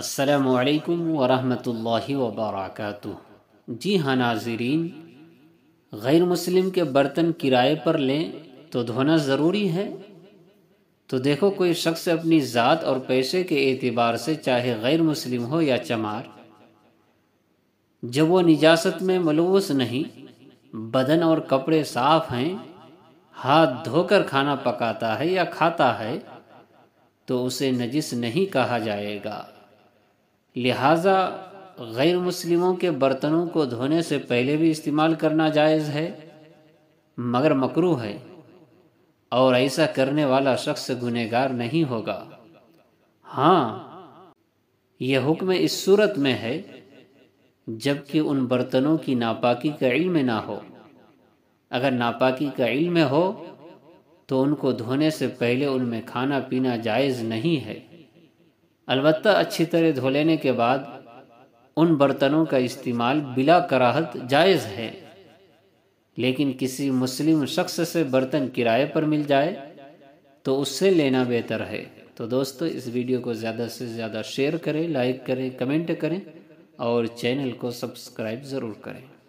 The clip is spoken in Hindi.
असलकम वरहल वबरक जी हाँ नाजरीन गैर मुस्लिम के बर्तन किराए पर लें तो धोना ज़रूरी है तो देखो कोई शख्स अपनी ज़ात और पैसे के एतबार से चाहे गैर मुस्लिम हो या चमार जब वो निजात में मलूस नहीं बदन और कपड़े साफ हैं हाथ धोकर खाना पकाता है या खाता है तो उसे नजिस नहीं कहा जाएगा लिहाजा गैर मुस्लिमों के बर्तनों को धोने से पहले भी इस्तेमाल करना जायज़ है मगर मकरू है और ऐसा करने वाला शख्स गुनहगार नहीं होगा हाँ यह हुक्म इस सूरत में है जबकि उन बर्तनों की नापाकी का इल्म ना हो अगर नापाकी का इल्म हो तो उनको धोने से पहले उनमें खाना पीना जायज़ नहीं है अलबत् अच्छी तरह धो लेने के बाद उन बर्तनों का इस्तेमाल बिला कराहत जायज़ है लेकिन किसी मुस्लिम शख्स से बर्तन किराए पर मिल जाए तो उससे लेना बेहतर है तो दोस्तों इस वीडियो को ज़्यादा से ज़्यादा शेयर करें लाइक करें कमेंट करें और चैनल को सब्सक्राइब ज़रूर करें